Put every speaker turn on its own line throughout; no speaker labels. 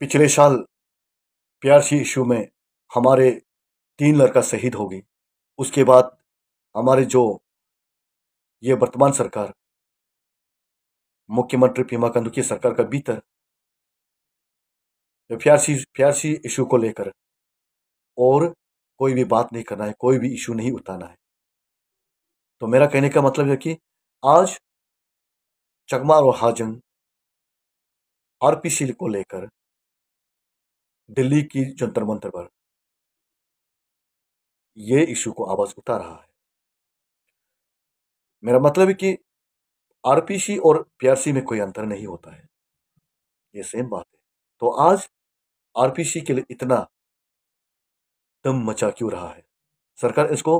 पिछले साल PRC issue में हमारे तीन लड़का शहीद हो गई उसके बाद हमारे जो ये वर्तमान सरकार मुख्यमंत्री पेमा कंदू की सरकार का भीतर प्यासी सी इशू को लेकर और कोई भी बात नहीं करना है कोई भी इशू नहीं उठाना है तो मेरा कहने का मतलब है कि आज चकमा और हाजंग आरपीसी को लेकर दिल्ली की जंतर मंतर पर ये इशू को आवाज उठा रहा है मेरा मतलब है कि आरपीसी और पीआरसी में कोई अंतर नहीं होता है ये सेम बात है तो आज आरपीसी के लिए इतना दम मचा क्यों रहा है सरकार इसको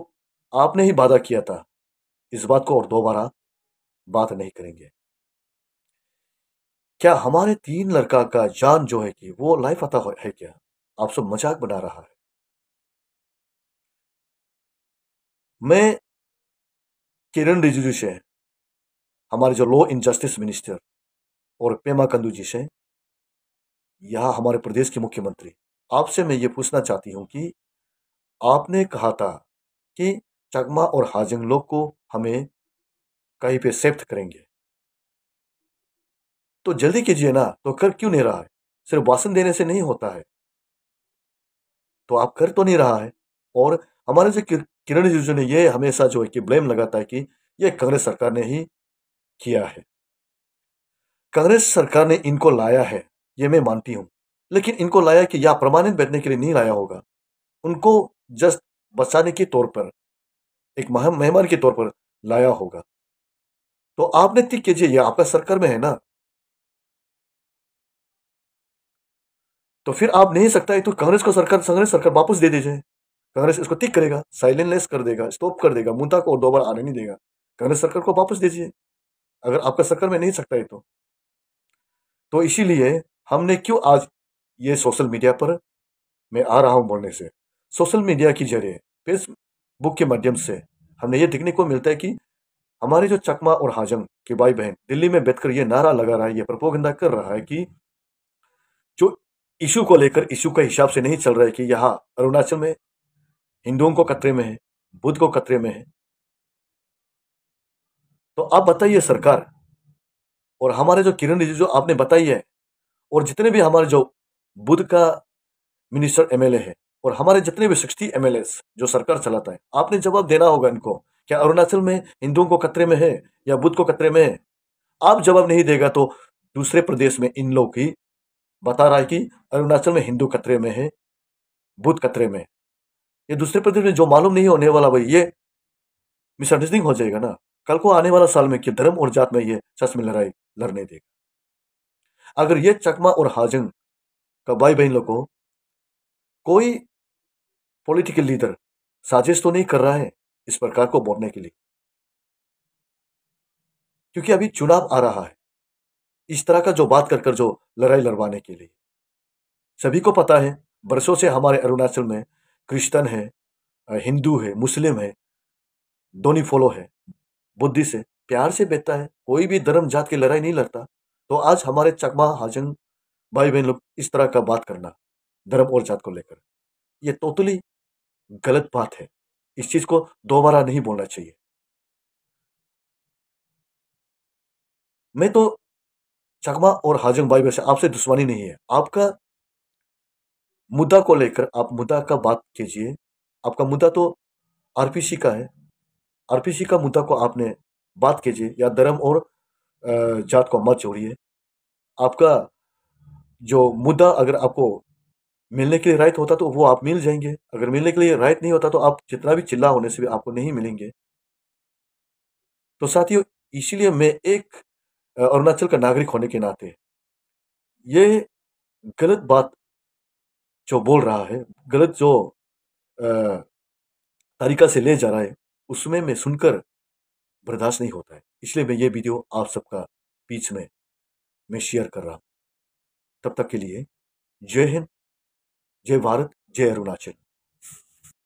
आपने ही वादा किया था इस बात को और दोबारा बात नहीं करेंगे क्या हमारे तीन लड़का का जान जो है कि वो लाइफ आता है क्या आप सब मजाक बना रहा है मैं किरण रिजिजू से हमारे जो लॉ इन जस्टिस मिनिस्टर और पेमा कंदू जी से यहाँ हमारे प्रदेश के मुख्यमंत्री आपसे मैं ये पूछना चाहती हूँ कि आपने कहा था कि चकमा और हाजिंग लोग को हमें कहीं पे सेफ्ट करेंगे तो जल्दी कीजिए ना तो कर क्यों नहीं रहा है सिर्फ भाषण देने से नहीं होता है तो आप कर तो नहीं रहा है और हमारे से किरण रिजिजू ने यह हमेशा जो है कि ब्लेम लगाता है कि यह कांग्रेस सरकार ने ही किया है कांग्रेस सरकार ने इनको लाया है यह मैं मानती हूं लेकिन इनको लाया कि यह परमानेंट बैठने के लिए नहीं लाया होगा उनको जस्ट बचाने के तौर पर एक मेहमान के तौर पर लाया होगा तो आपने ठीक कीजिए यह आपका सरकार में है ना तो फिर आप नहीं सकता है तो कांग्रेस को सरकार कांग्रेस सरकार वापस दे दीजिए कांग्रेस इसको तिक करेगा साइलेंटलेस कर देगा स्टॉप कर देगा मुद्दा को दो बार आने नहीं देगा कांग्रेस सरकार को वापस दीजिए अगर आपका सरकार में नहीं सकता है तो तो इसीलिए हमने क्यों आज ये सोशल मीडिया पर मैं आ रहा हूँ बोलने से सोशल मीडिया के जरिए फेसबुक के माध्यम से हमने ये देखने को मिलता है कि हमारे जो चकमा और हाजंग के भाई बहन दिल्ली में बैठकर ये नारा लगा रहा है ये प्रपोगंदा कर रहा है कि इशू को लेकर इशू के हिसाब से नहीं चल रहा है कि यहाँ अरुणाचल में हिंदुओं को खतरे में है बुद्ध को खतरे में है तो आप बताइए सरकार और हमारे जो किरण रिजिजू जो आपने बताई है और जितने भी हमारे जो बुद्ध का मिनिस्टर एमएलए है और हमारे जितने भी सिक्सटी एम जो सरकार चलाता है आपने जवाब देना होगा इनको क्या अरुणाचल में हिंदुओं को खतरे में है या बुद्ध को खतरे में है आप जवाब नहीं देगा तो दूसरे प्रदेश में इन लोग की बता रहा है कि अरुणाचल में हिंदू खतरे में है बुद्ध खतरे में ये दूसरे प्रदेश में जो मालूम नहीं होने वाला भाई ये मिसअंडरस्टैंडिंग हो जाएगा ना कल को आने वाला साल में कि धर्म और जात में ये सच में लड़ाई लड़ने देगा अगर ये चकमा और हाजंग का भाई बहन लोग को कोई पॉलिटिकल लीडर साजिश तो नहीं कर रहा है इस प्रकार को बोलने के लिए क्योंकि अभी चुनाव आ रहा है इस तरह का जो बात कर कर जो लड़ाई लड़वाने के लिए सभी को पता है बरसों से हमारे अरुणाचल में क्रिश्चन है हिंदू है मुस्लिम है दोनों फॉलो है बुद्धि से प्यार से बेहतर है कोई भी धर्म जात की लड़ाई नहीं लड़ता तो आज हमारे चकमा हाजंग भाई बहन लोग इस तरह का बात करना धर्म और जात को लेकर ये टोटली गलत बात है इस चीज को दोबारा नहीं बोलना चाहिए मैं तो चकमा और हाजंग भाई वैसे आपसे दुश्मनी नहीं है आपका मुद्दा को लेकर आप मुद्दा का बात कीजिए आपका मुद्दा तो आरपीसी का है आरपीसी का मुद्दा को आपने बात कीजिए या धर्म और जात को मत जोड़िए आपका जो मुद्दा अगर आपको मिलने के लिए राइट होता तो वो आप मिल जाएंगे अगर मिलने के लिए राइट नहीं होता तो आप जितना भी चिल्ला होने से भी आपको नहीं मिलेंगे तो साथियों इसीलिए मैं एक अरुणाचल का नागरिक होने के नाते ये गलत बात जो बोल रहा है गलत जो तरीका से ले जा रहा है उसमें मैं सुनकर बर्दाश्त नहीं होता है इसलिए मैं ये वीडियो आप सबका बीच में मैं शेयर कर रहा हूँ तब तक के लिए जय हिंद जय भारत जय अरुणाचल